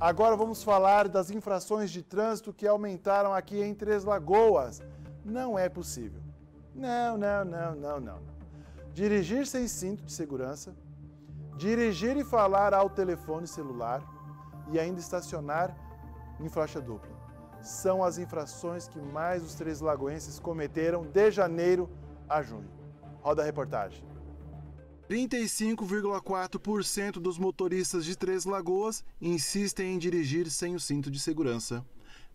Agora vamos falar das infrações de trânsito que aumentaram aqui em Três Lagoas. Não é possível. Não, não, não, não, não. Dirigir sem cinto de segurança, dirigir e falar ao telefone celular e ainda estacionar em faixa dupla. São as infrações que mais os três lagoenses cometeram de janeiro a junho. Roda a reportagem. 35,4% dos motoristas de Três Lagoas insistem em dirigir sem o cinto de segurança.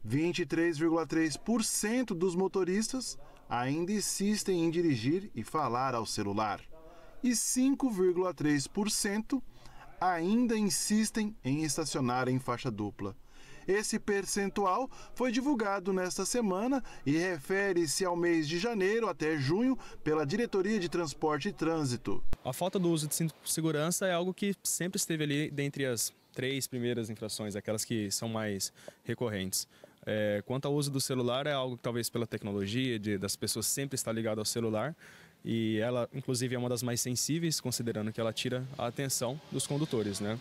23,3% dos motoristas ainda insistem em dirigir e falar ao celular. E 5,3% ainda insistem em estacionar em faixa dupla. Esse percentual foi divulgado nesta semana e refere-se ao mês de janeiro até junho pela Diretoria de Transporte e Trânsito. A falta do uso de cinto de segurança é algo que sempre esteve ali dentre as três primeiras infrações, aquelas que são mais recorrentes. É, quanto ao uso do celular, é algo que talvez pela tecnologia, de, das pessoas sempre está ligado ao celular, e ela inclusive é uma das mais sensíveis, considerando que ela tira a atenção dos condutores, né?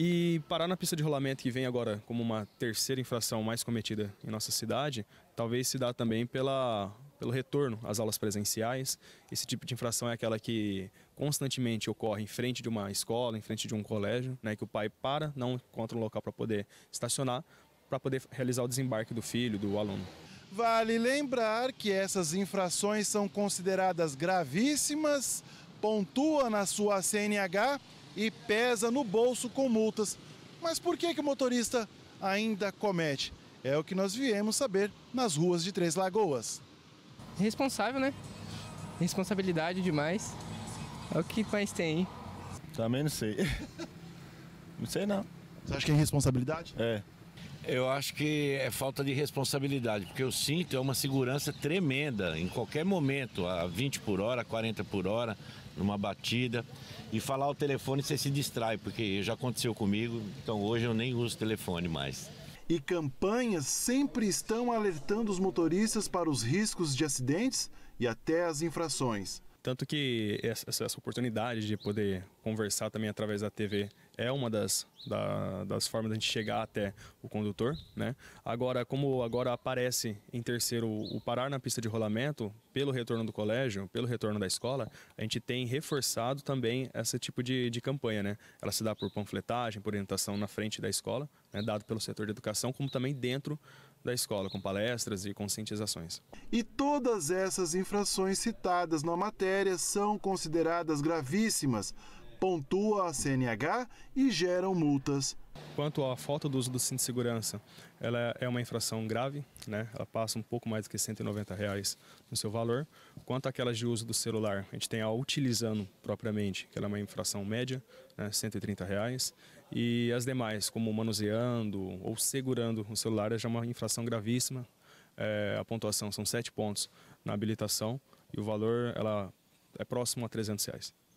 E parar na pista de rolamento, que vem agora como uma terceira infração mais cometida em nossa cidade, talvez se dá também pela, pelo retorno às aulas presenciais. Esse tipo de infração é aquela que constantemente ocorre em frente de uma escola, em frente de um colégio, né, que o pai para, não encontra um local para poder estacionar, para poder realizar o desembarque do filho, do aluno. Vale lembrar que essas infrações são consideradas gravíssimas, pontua na sua CNH e pesa no bolso com multas. Mas por que, que o motorista ainda comete? É o que nós viemos saber nas ruas de Três Lagoas. Responsável, né? Responsabilidade demais. É o que mais tem, hein? Também não sei. não sei não. Você acha que é responsabilidade? É. Eu acho que é falta de responsabilidade, porque eu sinto é uma segurança tremenda em qualquer momento, a 20 por hora, 40 por hora, numa batida. E falar o telefone você se distrai, porque já aconteceu comigo, então hoje eu nem uso telefone mais. E campanhas sempre estão alertando os motoristas para os riscos de acidentes e até as infrações. Tanto que essa, essa oportunidade de poder conversar também através da TV é uma das, da, das formas da gente chegar até o condutor, né? Agora, como agora aparece em terceiro o parar na pista de rolamento, pelo retorno do colégio, pelo retorno da escola, a gente tem reforçado também esse tipo de, de campanha, né? Ela se dá por panfletagem, por orientação na frente da escola, né? dado pelo setor de educação, como também dentro da escola, com palestras e conscientizações. E todas essas infrações citadas na matéria são consideradas gravíssimas, pontua a CNH e geram multas. Quanto à falta do uso do cinto de segurança, ela é uma infração grave, né? ela passa um pouco mais do que R$ 190 reais no seu valor. Quanto àquelas de uso do celular, a gente tem a utilizando propriamente, que ela é uma infração média, né? R$ 130. Reais. E as demais, como manuseando ou segurando o celular, é já uma infração gravíssima. É, a pontuação são 7 pontos na habilitação e o valor ela é próximo a R$ 300. Reais.